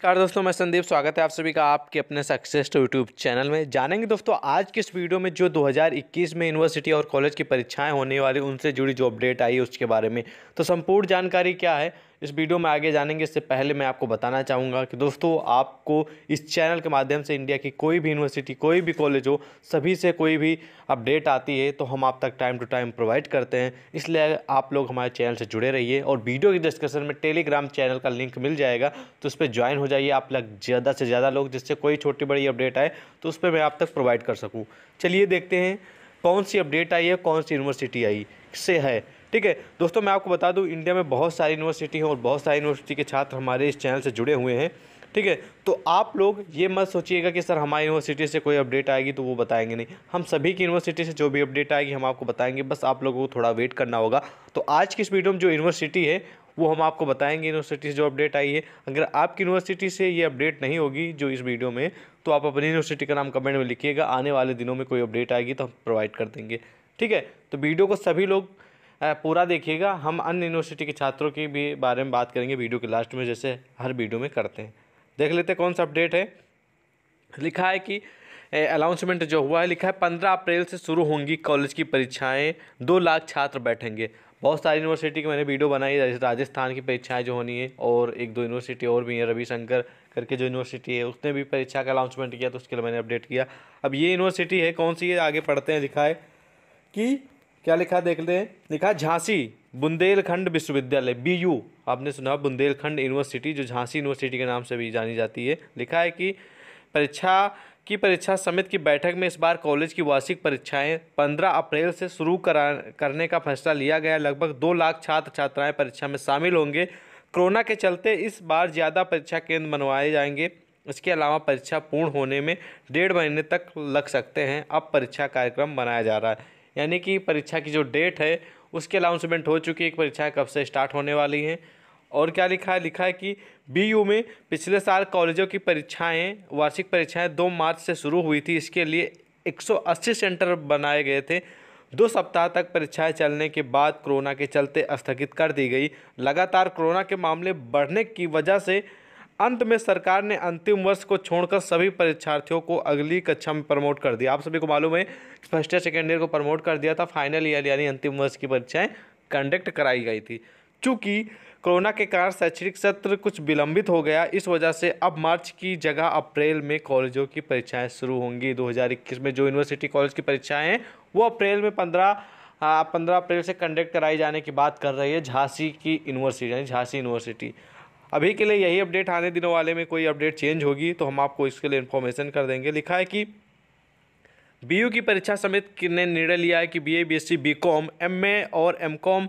नमस्कार दोस्तों मैं संदीप स्वागत है आप सभी का आपके अपने सक्सेस टू यूट्यूब चैनल में जानेंगे दोस्तों आज की इस वीडियो में जो 2021 में यूनिवर्सिटी और कॉलेज की परीक्षाएं होने वाली उनसे जुड़ी जो अपडेट आई है उसके बारे में तो संपूर्ण जानकारी क्या है इस वीडियो में आगे जानेंगे इससे पहले मैं आपको बताना चाहूँगा कि दोस्तों आपको इस चैनल के माध्यम से इंडिया की कोई भी यूनिवर्सिटी कोई भी कॉलेज हो सभी से कोई भी अपडेट आती है तो हम आप तक टाइम टू टाइम प्रोवाइड करते हैं इसलिए आप लोग हमारे चैनल से जुड़े रहिए और वीडियो की डिस्क्रिप्शन में टेलीग्राम चैनल का लिंक मिल जाएगा तो उस पर ज्वाइन हो जाइए आप लग ज़्यादा से ज़्यादा लोग जिससे कोई छोटी बड़ी अपडेट आए तो उस पर मैं आप तक प्रोवाइड कर सकूँ चलिए देखते हैं कौन सी अपडेट आई है कौन सी यूनिवर्सिटी आई से है ठीक है दोस्तों मैं आपको बता दूं इंडिया में बहुत सारी यूनिवर्सिटी हैं और बहुत सारी यूनिवर्सिटी के छात्र हमारे इस चैनल से जुड़े हुए हैं ठीक है तो आप लोग ये मत सोचिएगा कि सर हमारी यूनिवर्सिटी से कोई अपडेट आएगी तो वो बताएंगे नहीं हम सभी की यूनिवर्सिटी से जो भी अपडेट आएगी हम आपको बताएंगे बस आप लोगों को थोड़ा वेट करना होगा तो आज की इस वीडियो में जो यूनिवर्सिटी है वो हम आपको बताएंगे यूनिवर्सिटी से जो अपडेट आई है अगर आपकी यूनिवर्सिटी से ये अपडेट नहीं होगी जो इस वीडियो में तो आप अपनी यूनिवर्सिटी का नाम कमेंट में लिखिएगा आने वाले दिनों में कोई अपडेट आएगी तो हम प्रोवाइड कर देंगे ठीक है तो वीडियो को सभी लोग पूरा देखिएगा हम अन्य यूनिवर्सिटी के छात्रों की भी बारे में बात करेंगे वीडियो के लास्ट में जैसे हर वीडियो में करते हैं देख लेते हैं कौन सा अपडेट है लिखा है कि अनाउंसमेंट जो हुआ है लिखा है पंद्रह अप्रैल से शुरू होंगी कॉलेज की परीक्षाएँ दो लाख छात्र बैठेंगे बहुत सारी यूनिवर्सिटी की मैंने वीडियो बनाई है जैसे राजस्थान की परीक्षाएँ जो होनी है और एक दो यूनिवर्सिटी और भी हैं रविशंकर करके जो यूनिवर्सिटी है उसने भी परीक्षा का अनाउंसमेंट किया तो उसके लिए मैंने अपडेट किया अब ये यूनिवर्सिटी है कौन सी है आगे पढ़ते हैं लिखा है कि क्या लिखा देख लें लिखा झांसी बुंदेलखंड विश्वविद्यालय बी यू आपने सुना बुंदेलखंड यूनिवर्सिटी जो झांसी यूनिवर्सिटी के नाम से भी जानी जाती है लिखा है कि परीक्षा की परीक्षा समिति की बैठक में इस बार कॉलेज की वार्षिक परीक्षाएं 15 अप्रैल से शुरू करा करने का फैसला लिया गया लगभग दो लाख छात्र छात्राएं परीक्षा में शामिल होंगे कोरोना के चलते इस बार ज़्यादा परीक्षा केंद्र बनवाए जाएंगे इसके अलावा परीक्षा पूर्ण होने में डेढ़ महीने तक लग सकते हैं अब परीक्षा कार्यक्रम बनाया जा रहा है यानी कि परीक्षा की जो डेट है उसके अनाउंसमेंट हो चुकी है कि परीक्षाएँ कब से स्टार्ट होने वाली हैं और क्या लिखा है लिखा है कि बी यू में पिछले साल कॉलेजों की परीक्षाएं वार्षिक परीक्षाएं दो मार्च से शुरू हुई थी इसके लिए 180 सेंटर बनाए गए थे दो सप्ताह तक परीक्षाएं चलने के बाद कोरोना के चलते स्थगित कर दी गई लगातार कोरोना के मामले बढ़ने की वजह से अंत में सरकार ने अंतिम वर्ष को छोड़कर सभी परीक्षार्थियों को अगली कक्षा में प्रमोट कर दिया आप सभी को मालूम है फर्स्ट ईयर सेकेंड ईयर को प्रमोट कर दिया था फाइनल ईयर यानी अंतिम वर्ष की परीक्षाएँ कंडक्ट कराई गई थी चूँकि कोरोना के कारण शैक्षणिक सत्र कुछ विलंबित हो गया इस वजह से अब मार्च की जगह अप्रैल में कॉलेजों की परीक्षाएँ शुरू होंगी दो में जो यूनिवर्सिटी कॉलेज की परीक्षाएँ हैं वो अप्रैल में पंद्रह हाँ, पंद्रह अप्रैल से कंडक्ट कराई जाने की बात कर रही है झांसी की यूनिवर्सिटी यानी झांसी यूनिवर्सिटी अभी के लिए यही अपडेट आने दिनों वाले में कोई अपडेट चेंज होगी तो हम आपको इसके लिए इन्फॉर्मेशन कर देंगे लिखा है कि बी की परीक्षा समेत ने निर्णय लिया है कि बी कॉम एम ए और कॉम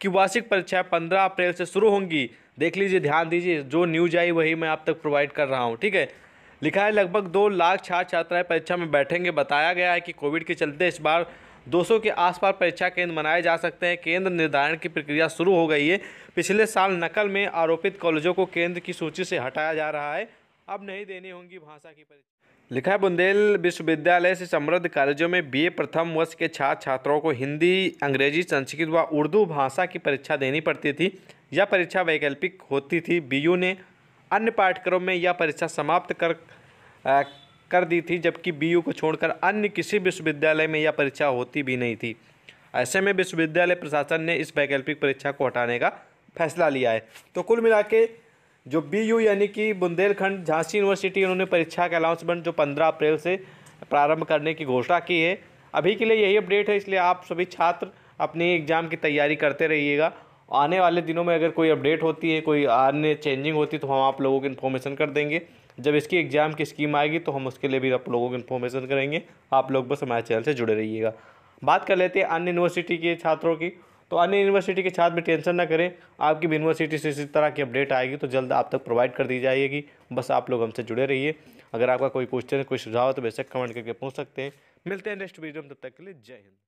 की वार्षिक परीक्षाएं पंद्रह अप्रैल से शुरू होंगी देख लीजिए ध्यान दीजिए जो न्यूज आई वही मैं आप तक प्रोवाइड कर रहा हूँ ठीक है लिखा है लगभग दो लाख छात्र छात्राएं परीक्षा में बैठेंगे बताया गया है कि कोविड के चलते इस बार 200 के आसपास परीक्षा केंद्र बनाए जा सकते हैं केंद्र निर्धारण की प्रक्रिया शुरू हो गई है पिछले साल नकल में आरोपित कॉलेजों को केंद्र की सूची से हटाया जा रहा है अब नहीं देनी होंगी भाषा की परीक्षा लिखा है बुंदेल विश्वविद्यालय से समृद्ध कॉलेजों में बीए प्रथम वर्ष के छात्र छात्राओं को हिंदी अंग्रेजी संस्कृत व उर्दू भाषा की परीक्षा देनी पड़ती थी यह परीक्षा वैकल्पिक होती थी बीयू ने अन्य पाठ्यक्रम में यह परीक्षा समाप्त कर कर दी थी जबकि बीयू को छोड़कर अन्य किसी विश्वविद्यालय में यह परीक्षा होती भी नहीं थी ऐसे में विश्वविद्यालय प्रशासन ने इस वैकल्पिक परीक्षा को हटाने का फैसला लिया है तो कुल मिला के जो बी यू यानी कि बुंदेलखंड झांसी यूनिवर्सिटी उन्होंने परीक्षा का अनाउंसमेंट जो पंद्रह अप्रैल से प्रारंभ करने की घोषणा की है अभी के लिए यही अपडेट है इसलिए आप सभी छात्र अपनी एग्ज़ाम की तैयारी करते रहिएगा आने वाले दिनों में अगर कोई अपडेट होती है कोई आने चेंजिंग होती है तो हम आप लोगों को इन्फॉर्मेशन कर देंगे जब इसकी एग्ज़ाम की स्कीम आएगी तो हम उसके लिए भी आप लोगों को इन्फॉर्मेशन करेंगे आप लोग बस हमारे चैनल से जुड़े रहिएगा बात कर लेते हैं अन्य यूनिवर्सिटी के छात्रों की तो अन्य यूनिवर्सिटी के छात्र भी टेंशन ना करें आपकी भी यूनिवर्सिटी से इसी तरह की अपडेट आएगी तो जल्द आप तक प्रोवाइड कर दी जाएगी बस आप लोग हमसे जुड़े रहिए अगर आपका कोई क्वेश्चन कोई सुझाव तो बेशक कमेंट करके पूछ सकते हैं मिलते हैं नेक्स्ट वीडियो में तब तक के लिए जय हिंद